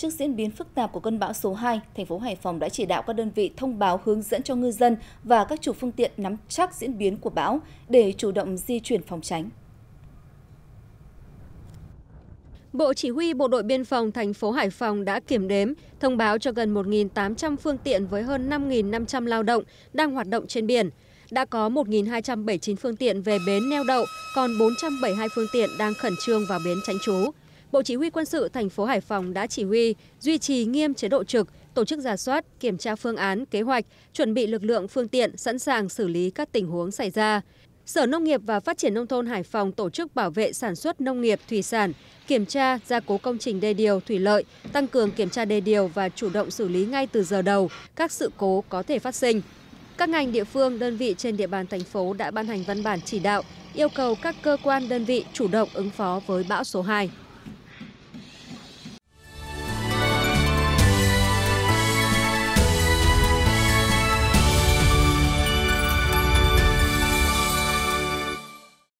Trước diễn biến phức tạp của cơn bão số 2, thành phố Hải Phòng đã chỉ đạo các đơn vị thông báo hướng dẫn cho ngư dân và các chủ phương tiện nắm chắc diễn biến của bão để chủ động di chuyển phòng tránh. Bộ Chỉ huy Bộ đội Biên phòng thành phố Hải Phòng đã kiểm đếm, thông báo cho gần 1.800 phương tiện với hơn 5.500 lao động đang hoạt động trên biển. Đã có 1.279 phương tiện về bến neo đậu, còn 472 phương tiện đang khẩn trương vào bến tránh trú bộ chỉ huy quân sự thành phố hải phòng đã chỉ huy duy trì nghiêm chế độ trực tổ chức giả soát kiểm tra phương án kế hoạch chuẩn bị lực lượng phương tiện sẵn sàng xử lý các tình huống xảy ra sở nông nghiệp và phát triển nông thôn hải phòng tổ chức bảo vệ sản xuất nông nghiệp thủy sản kiểm tra gia cố công trình đê điều thủy lợi tăng cường kiểm tra đê điều và chủ động xử lý ngay từ giờ đầu các sự cố có thể phát sinh các ngành địa phương đơn vị trên địa bàn thành phố đã ban hành văn bản chỉ đạo yêu cầu các cơ quan đơn vị chủ động ứng phó với bão số hai.